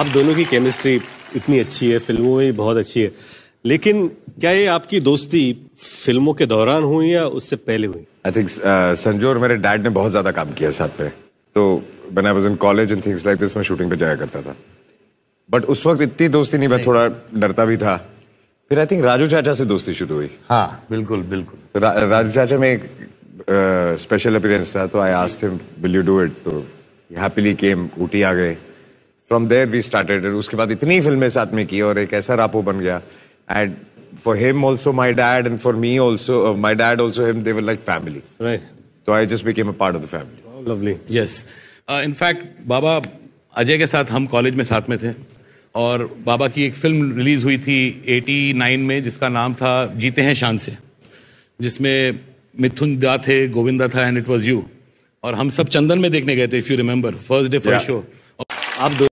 आप दोनों की केमिस्ट्री इतनी अच्छी है फिल्मों में बहुत अच्छी है लेकिन क्या ये आपकी दोस्ती फिल्मों के दौरान हुई या उससे पहले हुई आई थिंक uh, संजू और मेरे डैड ने बहुत ज़्यादा काम किया साथ में तो man I in college in things like this मैं शूटिंग पे जाया करता था बट उस वक्त इतनी दोस्ती नहीं मैं थोड़ा डरता भी था फिर आई थिंक राजू चाचा से दोस्ती शुरू हुई हाँ बिल्कुल बिल्कुल तो रा, राजू चाचा में एक स्पेशल uh, अपीरेंस था तो I asked him will you do it तो हैप्पीली केम ऊटी आ गए फ्रॉम देयर वी स्टार्टेड उसके बाद इतनी फिल्में साथ में की और एक ऐसा रापो बन गया and for him also my dad and for me also my dad also him there like family तो I just became a part of the family lovely yes in fact बाबा अजय के साथ हम कॉलेज में साथ में थे और बाबा की एक फिल्म रिलीज हुई थी 89 में जिसका नाम था जीते हैं शान से जिसमें मिथुन दा थे गोविंदा था एंड इट वाज यू और हम सब चंदन में देखने गए थे if you remember first day first show आप दो